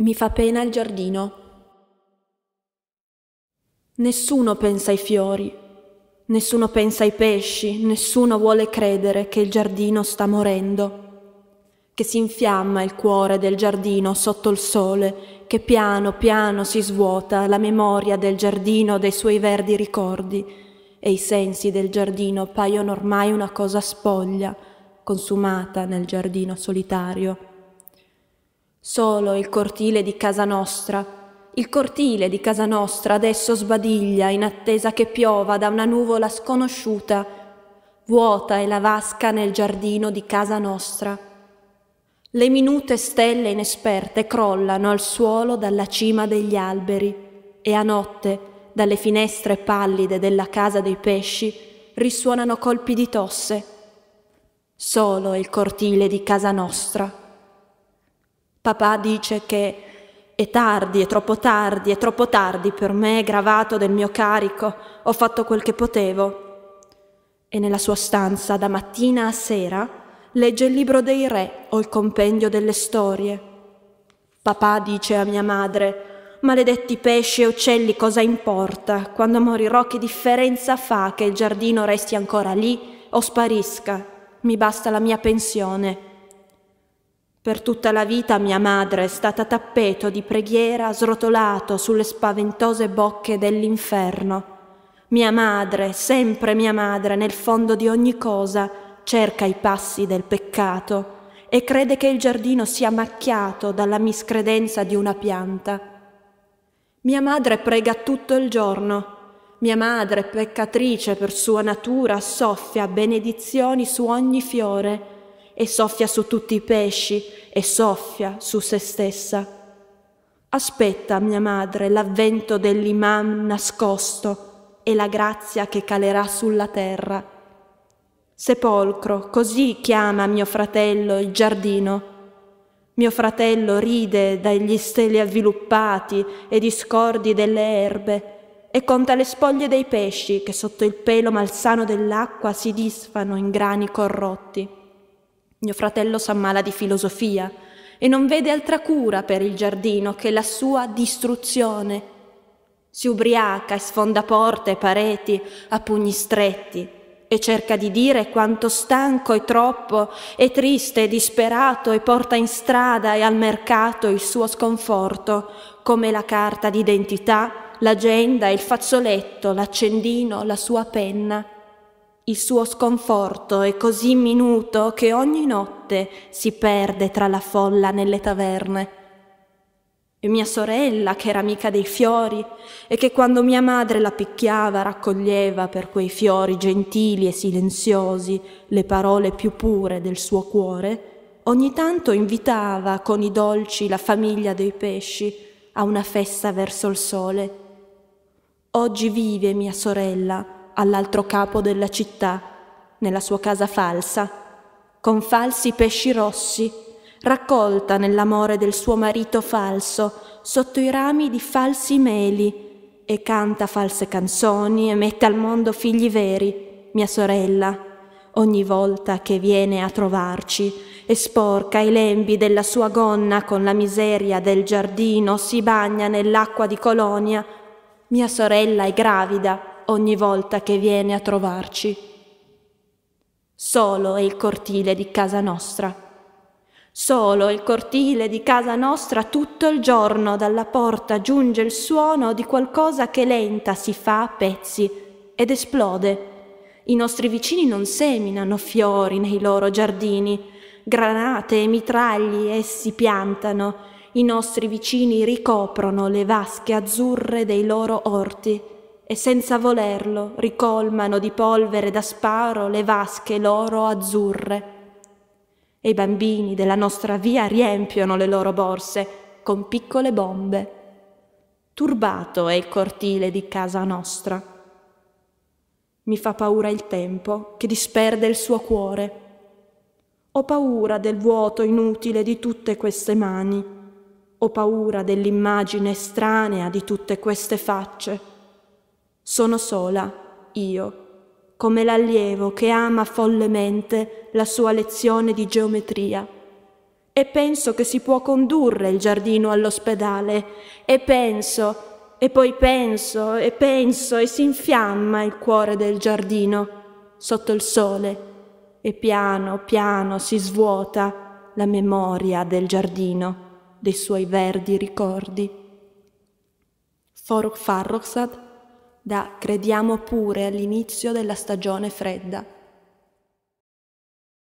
Mi fa pena il giardino. Nessuno pensa ai fiori, nessuno pensa ai pesci, nessuno vuole credere che il giardino sta morendo, che si infiamma il cuore del giardino sotto il sole, che piano piano si svuota la memoria del giardino dei suoi verdi ricordi e i sensi del giardino paiono ormai una cosa spoglia, consumata nel giardino solitario. Solo il cortile di casa nostra, il cortile di casa nostra adesso sbadiglia in attesa che piova da una nuvola sconosciuta. Vuota è la vasca nel giardino di casa nostra. Le minute stelle inesperte crollano al suolo dalla cima degli alberi e a notte, dalle finestre pallide della casa dei pesci, risuonano colpi di tosse. Solo il cortile di casa nostra. Papà dice che è tardi, è troppo tardi, è troppo tardi per me, gravato del mio carico, ho fatto quel che potevo. E nella sua stanza, da mattina a sera, legge il libro dei re o il compendio delle storie. Papà dice a mia madre, Maledetti pesci e uccelli, cosa importa? Quando morirò che differenza fa che il giardino resti ancora lì o sparisca? Mi basta la mia pensione. Per tutta la vita mia madre è stata tappeto di preghiera srotolato sulle spaventose bocche dell'inferno. Mia madre, sempre mia madre, nel fondo di ogni cosa, cerca i passi del peccato e crede che il giardino sia macchiato dalla miscredenza di una pianta. Mia madre prega tutto il giorno. Mia madre, peccatrice per sua natura, soffia benedizioni su ogni fiore e soffia su tutti i pesci e soffia su se stessa. Aspetta, mia madre, l'avvento dell'imam nascosto e la grazia che calerà sulla terra. Sepolcro, così chiama mio fratello il giardino. Mio fratello ride dagli steli avviluppati e discordi delle erbe e conta le spoglie dei pesci che sotto il pelo malsano dell'acqua si disfano in grani corrotti. Mio fratello s'ammala di filosofia e non vede altra cura per il giardino che la sua distruzione. Si ubriaca e sfonda porte e pareti a pugni stretti e cerca di dire quanto stanco e troppo è triste e disperato e porta in strada e al mercato il suo sconforto, come la carta d'identità, l'agenda, il fazzoletto, l'accendino, la sua penna. Il suo sconforto è così minuto che ogni notte si perde tra la folla nelle taverne. E mia sorella, che era amica dei fiori, e che quando mia madre la picchiava raccoglieva per quei fiori gentili e silenziosi le parole più pure del suo cuore, ogni tanto invitava con i dolci la famiglia dei pesci a una festa verso il sole. Oggi vive mia sorella, all'altro capo della città, nella sua casa falsa, con falsi pesci rossi, raccolta nell'amore del suo marito falso, sotto i rami di falsi meli, e canta false canzoni e mette al mondo figli veri, mia sorella. Ogni volta che viene a trovarci e sporca i lembi della sua gonna con la miseria del giardino, si bagna nell'acqua di colonia. Mia sorella è gravida ogni volta che viene a trovarci. Solo è il cortile di casa nostra. Solo il cortile di casa nostra tutto il giorno dalla porta giunge il suono di qualcosa che lenta si fa a pezzi ed esplode. I nostri vicini non seminano fiori nei loro giardini, granate e mitragli essi piantano, i nostri vicini ricoprono le vasche azzurre dei loro orti e senza volerlo ricolmano di polvere da sparo le vasche loro azzurre. E i bambini della nostra via riempiono le loro borse con piccole bombe. Turbato è il cortile di casa nostra. Mi fa paura il tempo che disperde il suo cuore. Ho paura del vuoto inutile di tutte queste mani. Ho paura dell'immagine estranea di tutte queste facce sono sola, io, come l'allievo che ama follemente la sua lezione di geometria. E penso che si può condurre il giardino all'ospedale, e penso, e poi penso, e penso, e si infiamma il cuore del giardino sotto il sole, e piano, piano si svuota la memoria del giardino, dei suoi verdi ricordi. Forok Farroksad da Crediamo pure all'inizio della stagione fredda.